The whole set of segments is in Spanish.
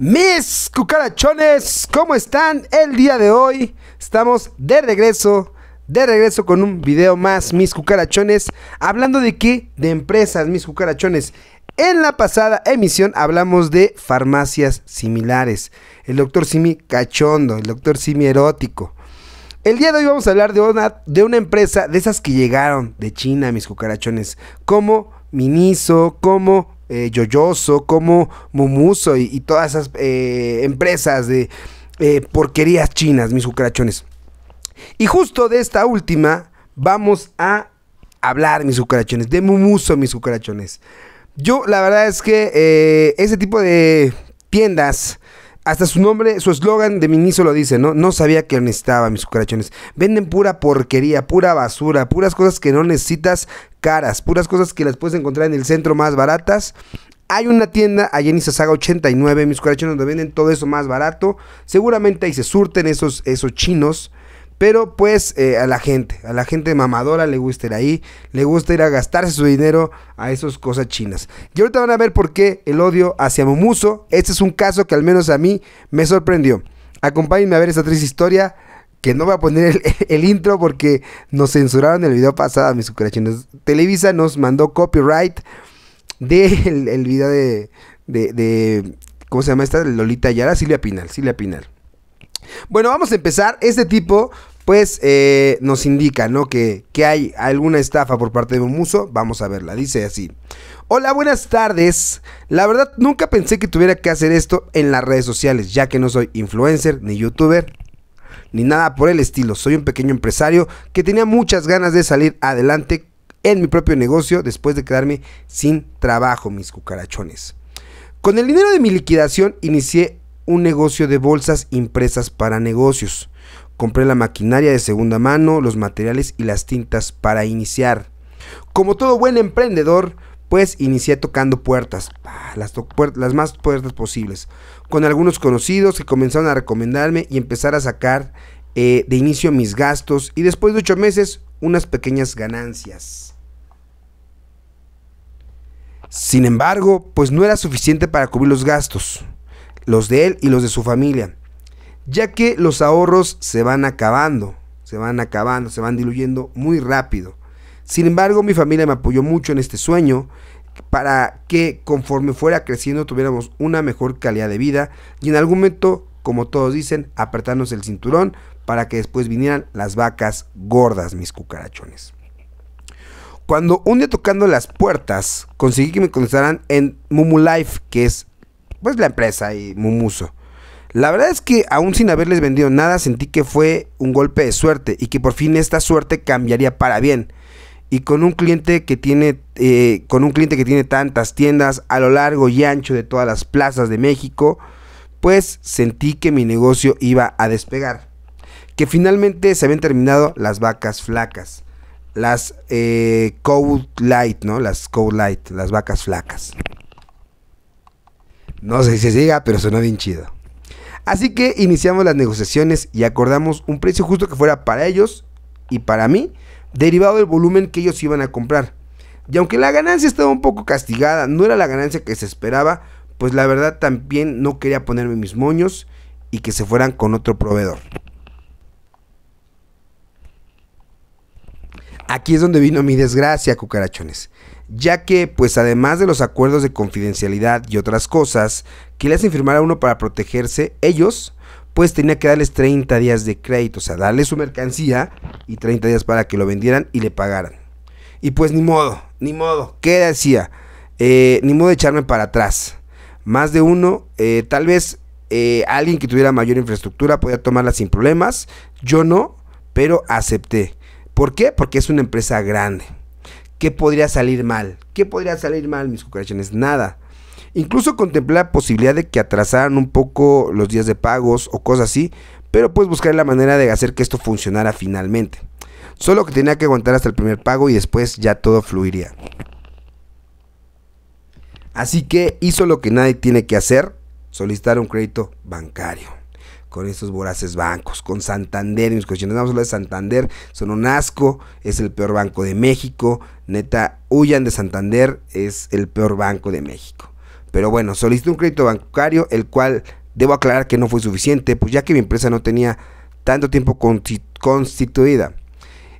Mis cucarachones, ¿cómo están el día de hoy? Estamos de regreso, de regreso con un video más, mis cucarachones. Hablando de qué? De empresas, mis cucarachones. En la pasada emisión hablamos de farmacias similares. El doctor Simi cachondo, el doctor Simi erótico. El día de hoy vamos a hablar de una, de una empresa de esas que llegaron de China, mis cucarachones. Como Miniso, como eh, Yoyoso, como Mumuso y, todas esas eh, empresas de eh, porquerías chinas, mis cucarachones. Y justo de esta última vamos a hablar, mis cucarachones, de Mumuso, mis cucarachones. Yo la verdad es que eh, ese tipo de tiendas hasta su nombre, su eslogan de Miniso lo dice, ¿no? No sabía que necesitaba mis cucarachones. Venden pura porquería, pura basura, puras cosas que no necesitas caras, puras cosas que las puedes encontrar en el centro más baratas. Hay una tienda allá en Isasaga 89, mis cucarachones, donde venden todo eso más barato. Seguramente ahí se surten esos, esos chinos. Pero pues eh, a la gente, a la gente mamadora le gusta ir ahí, le gusta ir a gastarse su dinero a esas cosas chinas. Y ahorita van a ver por qué el odio hacia Momuso. Este es un caso que al menos a mí me sorprendió. Acompáñenme a ver esta triste historia que no voy a poner el, intro porque nos censuraron el video pasado, mis cucarachinos. Televisa nos mandó copyright del el video de, de, ¿Cómo se llama esta? Lolita Yara, Silvia Pinal, Silvia Pinal. Bueno, vamos a empezar. Este tipo, pues, eh, nos indica, ¿no? Que, que hay alguna estafa por parte de un muso. Vamos a verla. Dice así. Hola, buenas tardes. La verdad, nunca pensé que tuviera que hacer esto en las redes sociales, ya que no soy influencer ni youtuber ni nada por el estilo. Soy un pequeño empresario que tenía muchas ganas de salir adelante en mi propio negocio después de quedarme sin trabajo, mis cucarachones. Con el dinero de mi liquidación inicié un negocio de bolsas impresas para negocios. Compré la maquinaria de segunda mano, los materiales y las tintas para iniciar. Como todo buen emprendedor, pues inicié tocando puertas, ah, las, las más puertas posibles, con algunos conocidos que comenzaron a recomendarme y empezar a sacar eh, de inicio mis gastos y después de ocho meses unas pequeñas ganancias. Sin embargo, pues no era suficiente para cubrir los gastos los de él y los de su familia, ya que los ahorros se van acabando, se van acabando, se van diluyendo muy rápido. Sin embargo, mi familia me apoyó mucho en este sueño para que conforme fuera creciendo tuviéramos una mejor calidad de vida y en algún momento, como todos dicen, apretarnos el cinturón para que después vinieran las vacas gordas, mis cucarachones. Cuando un día tocando las puertas, conseguí que me contestaran en Mumu Life, que es pues la empresa y Mumuso. La verdad es que aún sin haberles vendido nada sentí que fue un golpe de suerte y que por fin esta suerte cambiaría para bien. Y con un cliente que tiene, eh, con un cliente que tiene tantas tiendas a lo largo y ancho de todas las plazas de México, pues sentí que mi negocio iba a despegar. Que finalmente se habían terminado las vacas flacas, las eh, cold light, ¿no? Las cold light, las vacas flacas. No sé si se diga, pero sonó bien chido. Así que iniciamos las negociaciones y acordamos un precio justo que fuera para ellos y para mí, derivado del volumen que ellos iban a comprar. Y aunque la ganancia estaba un poco castigada, no era la ganancia que se esperaba, pues la verdad también no quería ponerme mis moños y que se fueran con otro proveedor. Aquí es donde vino mi desgracia, cucarachones, ya que pues además de los acuerdos de confidencialidad y otras cosas que le hacen firmar a uno para protegerse, ellos pues tenía que darles 30 días de crédito, o sea, darle su mercancía y 30 días para que lo vendieran y le pagaran. Y pues ni modo, ni modo, ¿qué decía? Eh, ni modo de echarme para atrás. Más de uno, eh, tal vez eh, alguien que tuviera mayor infraestructura podía tomarla sin problemas, yo no, pero acepté. ¿Por qué? Porque es una empresa grande. ¿Qué podría salir mal? ¿Qué podría salir mal, mis cucarachones? Nada. Incluso contemplé la posibilidad de que atrasaran un poco los días de pagos o cosas así, pero pues buscaré la manera de hacer que esto funcionara finalmente. Solo que tenía que aguantar hasta el primer pago y después ya todo fluiría. Así que hizo lo que nadie tiene que hacer, solicitar un crédito bancario con estos voraces bancos, con Santander y mis cuestiones Vamos a hablar de Santander, son un asco, es el peor banco de México. Neta, huyan de Santander, es el peor banco de México. Pero bueno, solicité un crédito bancario, el cual debo aclarar que no fue suficiente, pues ya que mi empresa no tenía tanto tiempo constituida.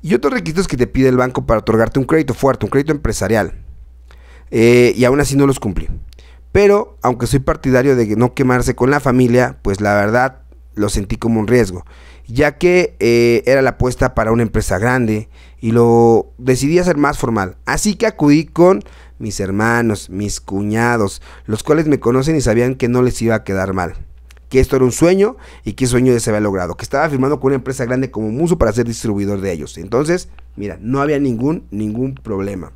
Y otros requisitos que te pide el banco para otorgarte un crédito fuerte, un crédito empresarial. Eh, y aún así no los cumplí. Pero, aunque soy partidario de no quemarse con la familia, pues la verdad lo sentí como un riesgo, ya que eh, era la apuesta para una empresa grande y lo decidí hacer más formal. Así que acudí con mis hermanos, mis cuñados, los cuales me conocen y sabían que no les iba a quedar mal. Que esto era un sueño y que ese sueño ya se había logrado. Que estaba firmando con una empresa grande como Muso para ser distribuidor de ellos. Entonces, mira, no había ningún, ningún problema.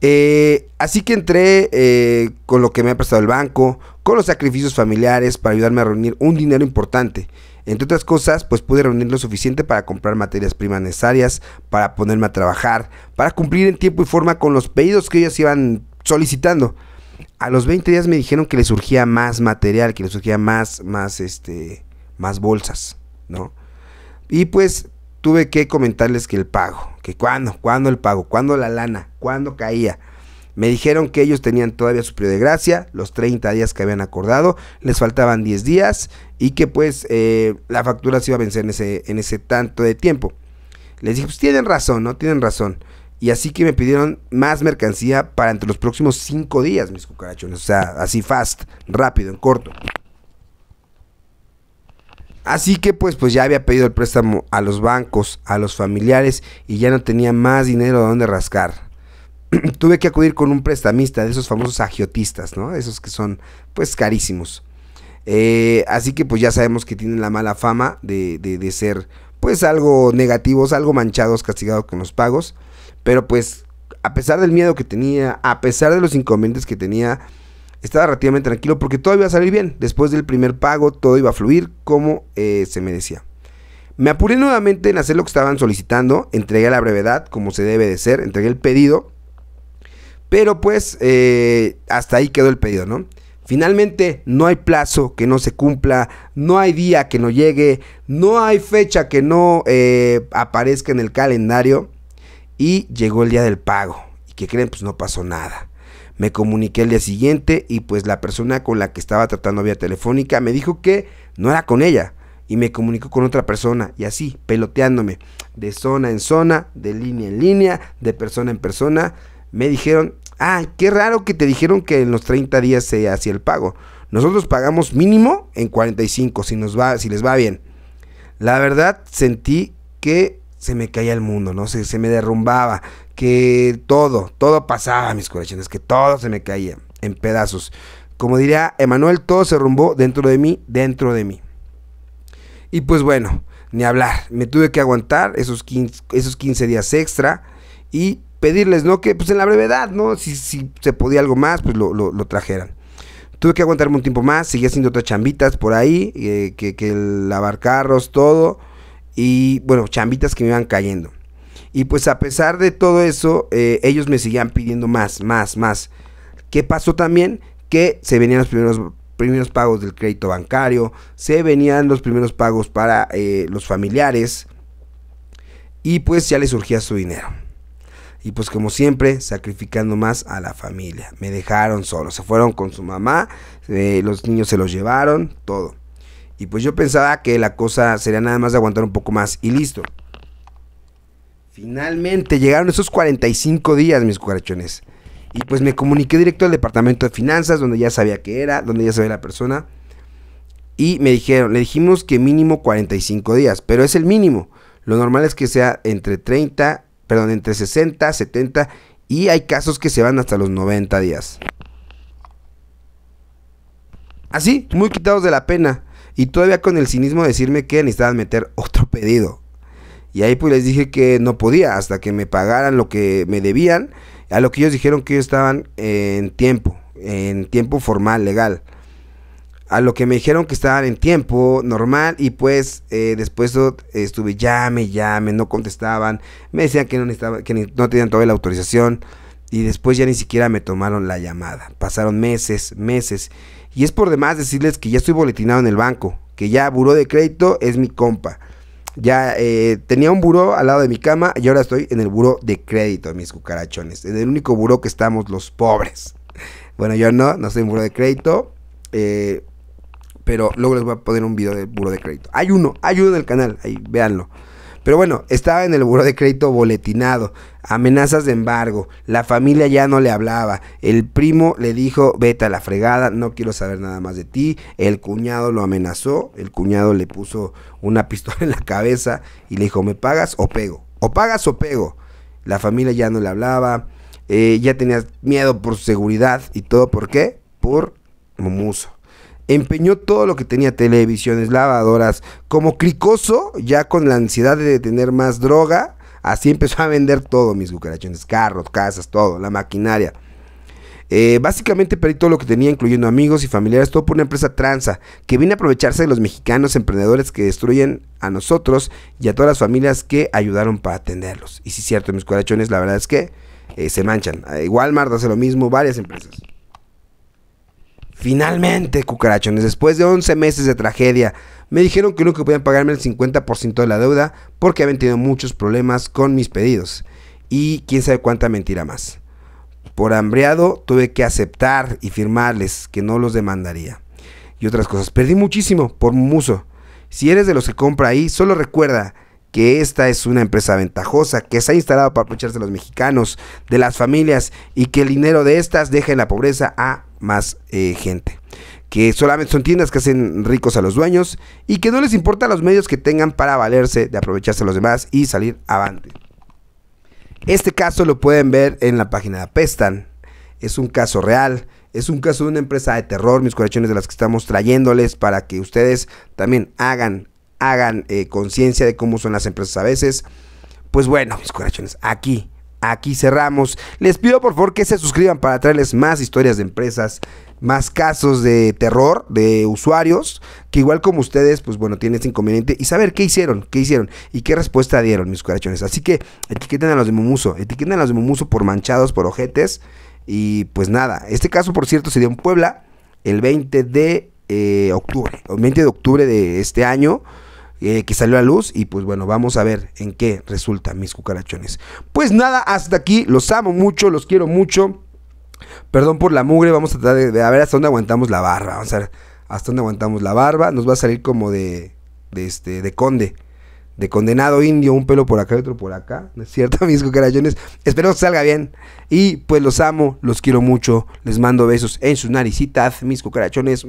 Eh, así que entré eh, con lo que me ha prestado el banco, con los sacrificios familiares para ayudarme a reunir un dinero importante. Entre otras cosas, pues pude reunir lo suficiente para comprar materias primas necesarias, para ponerme a trabajar, para cumplir en tiempo y forma con los pedidos que ellos iban solicitando. A los 20 días me dijeron que les surgía más material, que les surgía más, más, este, más bolsas, ¿no? Y pues tuve que comentarles que el pago, que cuándo, cuándo el pago, cuándo la lana, cuándo caía. Me dijeron que ellos tenían todavía su periodo de gracia, los 30 días que habían acordado, les faltaban 10 días y que pues eh, la factura se iba a vencer en ese, en ese tanto de tiempo. Les dije, pues tienen razón, ¿no? Tienen razón. Y así que me pidieron más mercancía para entre los próximos 5 días, mis cucarachones. O sea, así fast, rápido, en corto. Así que pues, pues ya había pedido el préstamo a los bancos, a los familiares y ya no tenía más dinero de dónde rascar. tuve que acudir con un prestamista de esos famosos agiotistas, ¿no? Esos que son, pues, carísimos. Eh, así que, pues, ya sabemos que tienen la mala fama de, de, ser, pues, algo negativos, algo manchados, castigados con los pagos. Pero, pues, a pesar del miedo que tenía, a pesar de los inconvenientes que tenía, estaba relativamente tranquilo porque todo iba a salir bien. Después del primer pago, todo iba a fluir como eh, se me decía. Me apuré nuevamente en hacer lo que estaban solicitando, entregué a la brevedad, como se debe de ser, entregué el pedido pero pues eh, hasta ahí quedó el pedido, ¿no? Finalmente, no hay plazo que no se cumpla, no hay día que no llegue, no hay fecha que no eh, aparezca en el calendario. Y llegó el día del pago. ¿Y qué creen? Pues no pasó nada. Me comuniqué el día siguiente y pues la persona con la que estaba tratando vía telefónica me dijo que no era con ella. Y me comunicó con otra persona y así, peloteándome de zona en zona, de línea en línea, de persona en persona. Me dijeron Ah, qué raro que te dijeron que en los 30 días se hacía el pago. Nosotros pagamos mínimo en 45 si nos va si les va bien. La verdad sentí que se me caía el mundo, no se, se me derrumbaba, que todo, todo pasaba, mis corazones, que todo se me caía en pedazos. Como diría Emanuel, todo se rumbó dentro de mí, dentro de mí. Y pues bueno, ni hablar, me tuve que aguantar esos 15, esos 15 días extra y pedirles, ¿no? Que pues en la brevedad, ¿no? Si, si se podía algo más, pues lo, trajeran. Tuve que aguantarme un tiempo más, seguía haciendo otras chambitas por ahí, eh, que, que lavar carros, todo. Y bueno, chambitas que me iban cayendo. Y pues a pesar de todo eso, eh, ellos me seguían pidiendo más, más, más. ¿Qué pasó también? Que se venían los primeros, primeros pagos del crédito bancario, se venían los primeros pagos para eh, los familiares. Y pues ya les surgía su dinero. Y pues como siempre, sacrificando más a la familia. Me dejaron solo, se fueron con su mamá, eh, los niños se los llevaron, todo. Y pues yo pensaba que la cosa sería nada más de aguantar un poco más y listo. Finalmente llegaron esos 45 días, mis cuarachones. Y pues me comuniqué directo al departamento de finanzas, donde ya sabía que era, donde ya sabía la persona. Y me dijeron, le dijimos que mínimo 45 días, pero es el mínimo. Lo normal es que sea entre 30 perdón, entre 60, 70 y hay casos que se van hasta los 90 días. Así, muy quitados de la pena. Y todavía con el cinismo de decirme que necesitaban meter otro pedido. Y ahí pues les dije que no podía hasta que me pagaran lo que me debían. A lo que ellos dijeron que ellos estaban en tiempo, en tiempo formal, legal a lo que me dijeron que estaban en tiempo normal y pues eh, después estuve llame, llame, no contestaban, me decían que no, que no tenían todavía la autorización y después ya ni siquiera me tomaron la llamada. Pasaron meses, meses y es por demás decirles que ya estoy boletinado en el banco, que ya buró de crédito es mi compa. Ya eh, tenía un buró al lado de mi cama y ahora estoy en el buró de crédito, mis cucarachones. En el único buró que estamos los pobres. Bueno, yo no, no soy en buró de crédito. Eh, pero luego les voy a poner un video del buro de crédito. Hay uno, hay uno canal, ahí, véanlo. Pero bueno, estaba en el buro de crédito boletinado, amenazas de embargo, la familia ya no le hablaba, el primo le dijo, vete a la fregada, no quiero saber nada más de ti, el cuñado lo amenazó, el cuñado le puso una pistola en la cabeza y le dijo, me pagas o pego, o pagas o pego. La familia ya no le hablaba, eh, ya tenía miedo por su seguridad y todo, ¿por qué? Por Momuso. Empeñó todo lo que tenía, televisiones, lavadoras. Como cricoso, ya con la ansiedad de tener más droga, así empezó a vender todo, mis cucarachones. Carros, casas, todo, la maquinaria. Eh, básicamente perdí todo lo que tenía, incluyendo amigos y familiares, todo por una empresa transa, que viene a aprovecharse de los mexicanos emprendedores que destruyen a nosotros y a todas las familias que ayudaron para atenderlos. Y sí, cierto, mis cucarachones, la verdad es que eh, se manchan. Igual eh, Walmart hace lo mismo, varias empresas. Finalmente, cucarachones, después de 11 meses de tragedia, me dijeron que nunca podían pagarme el 50% de la deuda porque habían tenido muchos problemas con mis pedidos. Y quién sabe cuánta mentira más. Por hambreado tuve que aceptar y firmarles que no los demandaría. Y otras cosas. Perdí muchísimo por muso. Si eres de los que compra ahí, solo recuerda que esta es una empresa ventajosa que se ha instalado para aprovecharse de los mexicanos, de las familias y que el dinero de estas deja en la pobreza a más eh, gente. Que solamente son tiendas que hacen ricos a los dueños y que no les importa los medios que tengan para valerse de aprovecharse a los demás y salir avante. Este caso lo pueden ver en la página de Pestan. Es un caso real. Es un caso de una empresa de terror, mis corazones, de las que estamos trayéndoles para que ustedes también hagan, hagan eh, conciencia de cómo son las empresas a veces. Pues bueno, mis corazones, aquí aquí cerramos. Les pido por favor que se suscriban para traerles más historias de empresas, más casos de terror de usuarios, que igual como ustedes, pues bueno, tienen este inconveniente y saber qué hicieron, qué hicieron y qué respuesta dieron mis corachones. Así que etiqueten a los de Mumuso, etiqueten a los de Mumuso por manchados, por ojetes y pues nada. Este caso, por cierto, se dio en Puebla el 20 de eh, octubre, el 20 de octubre de este año. Eh, que salió a luz y pues bueno, vamos a ver en qué resulta mis cucarachones. Pues nada, hasta aquí, los amo mucho, los quiero mucho. Perdón por la mugre, vamos a tratar de, a ver hasta dónde aguantamos la barba, vamos a ver hasta dónde aguantamos la barba, nos va a salir como de este de conde de condenado indio, un pelo por acá otro por acá, ¿no es cierto, mis cucarachones? Espero que salga bien. Y pues los amo, los quiero mucho, les mando besos en sus naricitas, mis cucarachones.